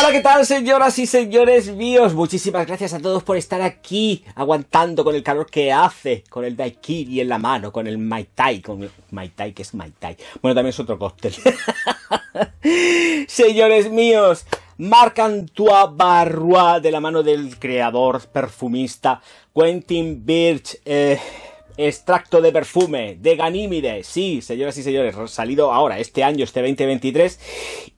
Hola, ¿qué tal, señoras y señores míos? Muchísimas gracias a todos por estar aquí, aguantando con el calor que hace, con el daiquiri en la mano, con el Mai Tai, con el Mai que es Mai Tai. Bueno, también es otro cóctel. señores míos, Marc Antoine Barrois, de la mano del creador perfumista Quentin Birch, eh Extracto de perfume de Ganímide, sí, señoras y señores, salido ahora, este año, este 2023,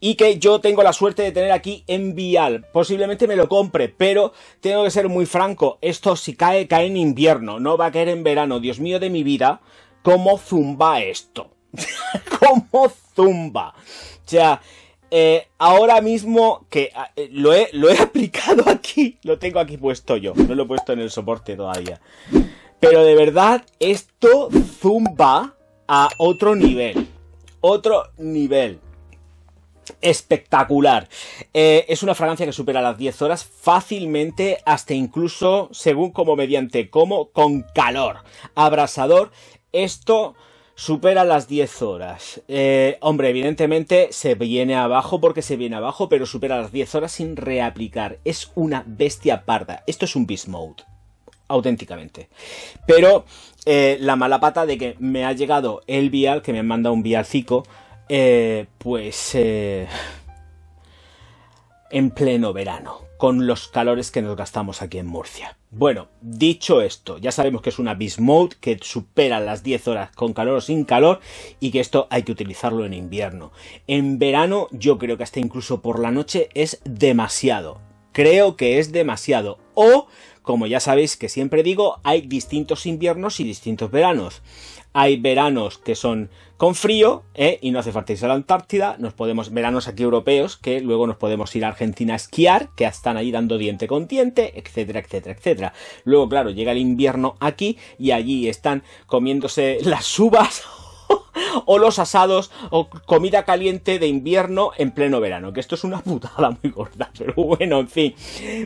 y que yo tengo la suerte de tener aquí en Vial. Posiblemente me lo compre, pero tengo que ser muy franco, esto si cae, cae en invierno, no va a caer en verano, Dios mío de mi vida, ¿cómo zumba esto? ¿Cómo zumba? O sea, eh, ahora mismo que ah, eh, lo, he, lo he aplicado aquí, lo tengo aquí puesto yo, no lo he puesto en el soporte todavía. Pero de verdad, esto zumba a otro nivel. Otro nivel. Espectacular. Eh, es una fragancia que supera las 10 horas fácilmente, hasta incluso, según como mediante como, con calor. Abrasador. Esto supera las 10 horas. Eh, hombre, evidentemente se viene abajo porque se viene abajo, pero supera las 10 horas sin reaplicar. Es una bestia parda. Esto es un beast mode auténticamente. Pero eh, la mala pata de que me ha llegado el vial, que me han mandado un vialcico, eh, pues eh, en pleno verano, con los calores que nos gastamos aquí en Murcia. Bueno, dicho esto, ya sabemos que es una beast mode que supera las 10 horas con calor o sin calor y que esto hay que utilizarlo en invierno. En verano yo creo que hasta incluso por la noche es demasiado. Creo que es demasiado. O como ya sabéis que siempre digo, hay distintos inviernos y distintos veranos. Hay veranos que son con frío eh, y no hace falta irse a la Antártida. Nos podemos, veranos aquí europeos, que luego nos podemos ir a Argentina a esquiar, que están ahí dando diente con diente, etcétera, etcétera, etcétera. Luego, claro, llega el invierno aquí y allí están comiéndose las uvas o los asados o comida caliente de invierno en pleno verano, que esto es una putada muy gorda, pero bueno, en fin,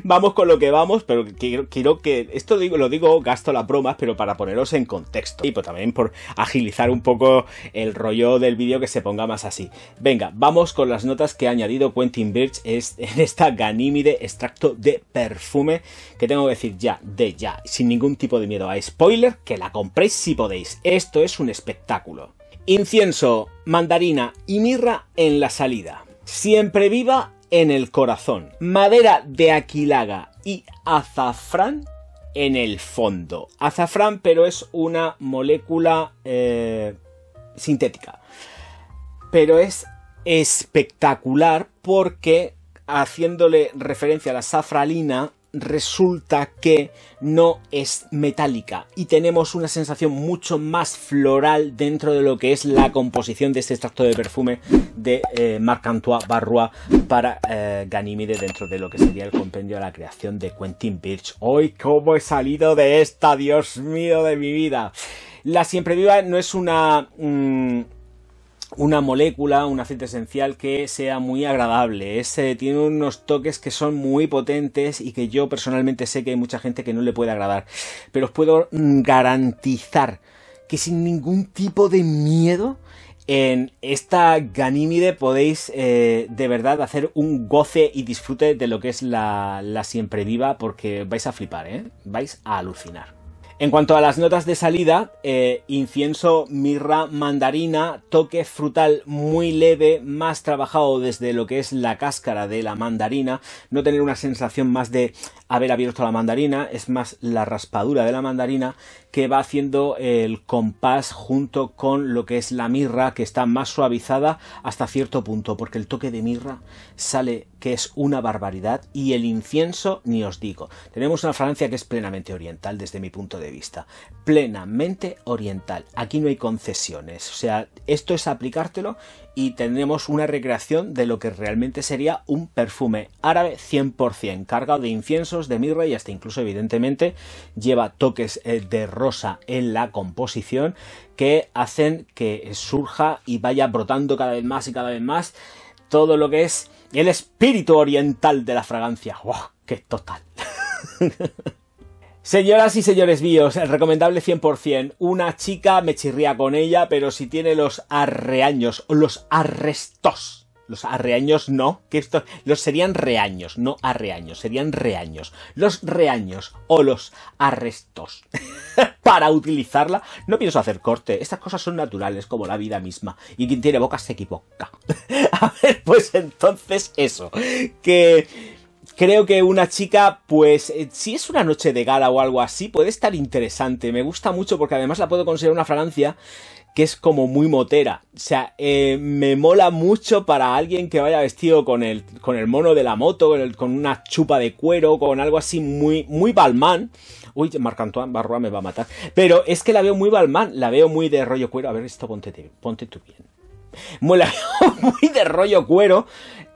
vamos con lo que vamos, pero quiero, que esto digo, lo digo, gasto las bromas, pero para poneros en contexto y pues también por agilizar un poco el rollo del vídeo que se ponga más así. Venga, vamos con las notas que ha añadido Quentin Birch en esta ganímide extracto de perfume que tengo que decir ya, de ya, sin ningún tipo de miedo a spoiler, que la compréis si podéis. Esto es un espectáculo. Incienso, mandarina y mirra en la salida. Siempre viva en el corazón. Madera de aquilaga y azafrán en el fondo. Azafrán, pero es una molécula eh, sintética. Pero es espectacular porque haciéndole referencia a la safralina resulta que no es metálica y tenemos una sensación mucho más floral dentro de lo que es la composición de este extracto de perfume de eh, Marc-Antoine Barrois para eh, dentro de lo que sería el compendio a la creación de Quentin Birch. ¡Hoy cómo he salido de esta, Dios mío de mi vida! La Siempre Viva no es una... Mm, una molécula, un aceite esencial que sea muy agradable. Este tiene unos toques que son muy potentes y que yo personalmente sé que hay mucha gente que no le puede agradar. Pero os puedo mm, garantizar que sin ningún tipo de miedo en esta Ganímide podéis eh, de verdad hacer un goce y disfrute de lo que es la, la siempre viva porque vais a flipar, ¿eh? vais a alucinar. En cuanto a las notas de salida, eh, incienso, mirra, mandarina, toque frutal muy leve, más trabajado desde lo que es la cáscara de la mandarina, no tener una sensación más de haber abierto la mandarina, es más la raspadura de la mandarina que va haciendo el compás junto con lo que es la mirra, que está más suavizada hasta cierto punto, porque el toque de mirra sale que es una barbaridad, y el incienso ni os digo. Tenemos una fragancia que es plenamente oriental desde mi punto de vista. Plenamente oriental. Aquí no hay concesiones. O sea, esto es aplicártelo y tendremos una recreación de lo que realmente sería un perfume árabe 100%, cargado de inciensos, de mirra y hasta incluso evidentemente lleva toques eh, de rosa en la composición que hacen que surja y vaya brotando cada vez más y cada vez más todo lo que es el espíritu oriental de la fragancia. ¡Wow! ¡Qué total! Señoras y señores míos, el recomendable 100%. Una chica me chirría con ella, pero si tiene los arreaños o los arrestos. Los arreaños no, que estos los serían reaños, no arreaños, serían reaños. Los reaños o los arrestos. para utilizarla, no pienso hacer corte. Estas cosas son naturales, como la vida misma. Y quien tiene boca se equivoca. A ver, pues entonces eso. Que Creo que una chica, pues, eh, si es una noche de gala o algo así, puede estar interesante. Me gusta mucho porque además la puedo considerar una fragancia que es como muy motera. O sea, eh, me mola mucho para alguien que vaya vestido con el, con el mono de la moto, con, una chupa de cuero, con algo así muy, muy balmán. Uy, Marc-Antoine Barroa me va a matar. Pero es que la veo muy balmán, la veo muy de rollo cuero. A ver, esto ponte, ponte tú bien. Mola... muy de rollo cuero,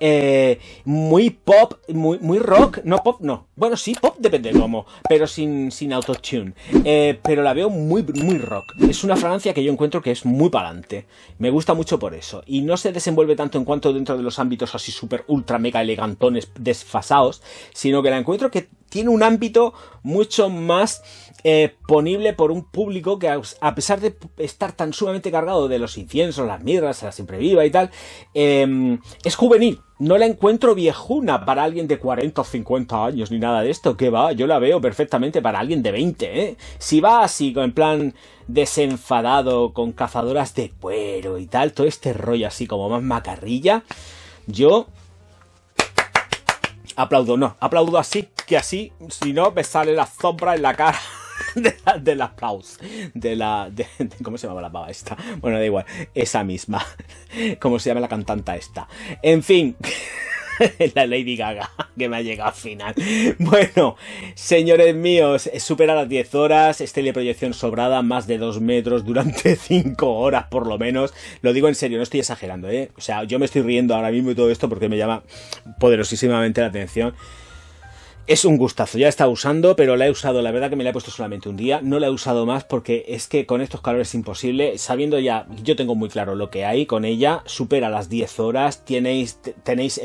eh, muy pop, muy, muy rock, no pop, no. Bueno, sí, pop depende de cómo, pero sin, sin autotune. Eh, pero la veo muy, muy rock. Es una fragancia que yo encuentro que es muy palante. Me gusta mucho por eso. Y no se desenvuelve tanto en cuanto dentro de los ámbitos así super ultra mega elegantones, desfasados, sino que la encuentro que tiene un ámbito mucho más eh, ponible por un público que a pesar de estar tan sumamente cargado de los inciensos, las mirras, la siempre viva y tal, Em, es juvenil. No la encuentro viejuna para alguien de 40 o 50 años ni nada de esto. Que va, yo la veo perfectamente para alguien de 20, ¿eh? Si va así, en plan desenfadado, con cazadoras de cuero y tal, todo este rollo así como más macarrilla, yo aplaudo, no, aplaudo así, que así, si no, me sale la sombra en la cara del aplauso de la, de, ¿cómo se llamaba la pava esta? Bueno, da igual, esa misma, cómo se llama la cantante esta. En fin, la Lady Gaga que me ha llegado al final. Bueno, señores míos, supera las 10 horas, Estele proyección sobrada, más de 2 metros durante 5 horas por lo menos. Lo digo en serio, no estoy exagerando, ¿eh? O sea, yo me estoy riendo ahora mismo y todo esto porque me llama poderosísimamente la atención. Es un gustazo, ya está usando, pero la he usado, la verdad que me la he puesto solamente un día, no la he usado más porque es que con estos calores es imposible, sabiendo ya, yo tengo muy claro lo que hay con ella, supera las 10 horas, tenéis, tenéis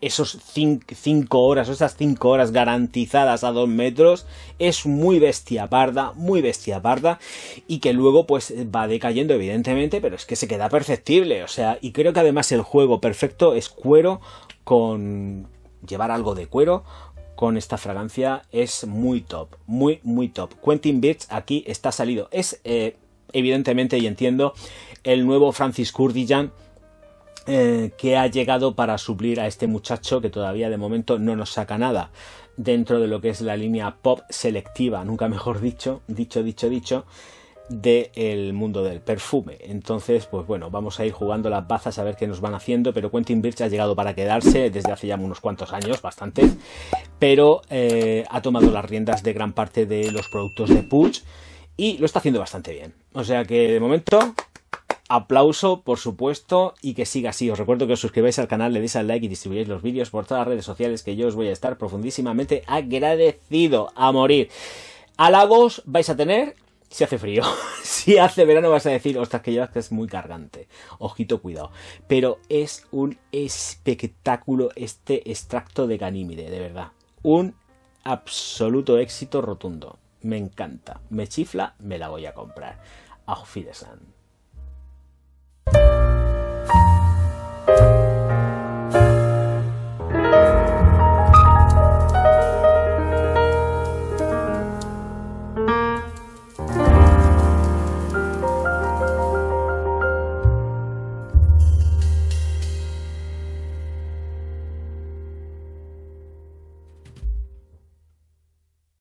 esos 5 horas esas 5 horas garantizadas a 2 metros es muy bestia parda, muy bestia parda y que luego pues va decayendo evidentemente, pero es que se queda perceptible, o sea, y creo que además el juego perfecto es cuero con llevar algo de cuero con esta fragancia es muy top, muy, muy top. Quentin Beach aquí está salido. Es eh, evidentemente, y entiendo, el nuevo Francis Curdijan eh, que ha llegado para suplir a este muchacho que todavía de momento no nos saca nada dentro de lo que es la línea pop selectiva, nunca mejor dicho, dicho, dicho, dicho del mundo del perfume. Entonces, pues bueno, vamos a ir jugando las bazas a ver qué nos van haciendo, pero Quentin Birch ha llegado para quedarse desde hace ya unos cuantos años, bastante pero eh, ha tomado las riendas de gran parte de los productos de Puch y lo está haciendo bastante bien. O sea que de momento, aplauso, por supuesto, y que siga así. Os recuerdo que os suscribáis al canal, le deis al like y distribuyáis los vídeos por todas las redes sociales que yo os voy a estar profundísimamente agradecido a morir. Halagos vais a tener si hace frío, si hace verano vas a decir, ostras, que llevas que es muy cargante. Ojito, cuidado. Pero es un espectáculo este extracto de Ganímide, de verdad. Un absoluto éxito rotundo. Me encanta. Me chifla, me la voy a comprar. Auf Fidesan.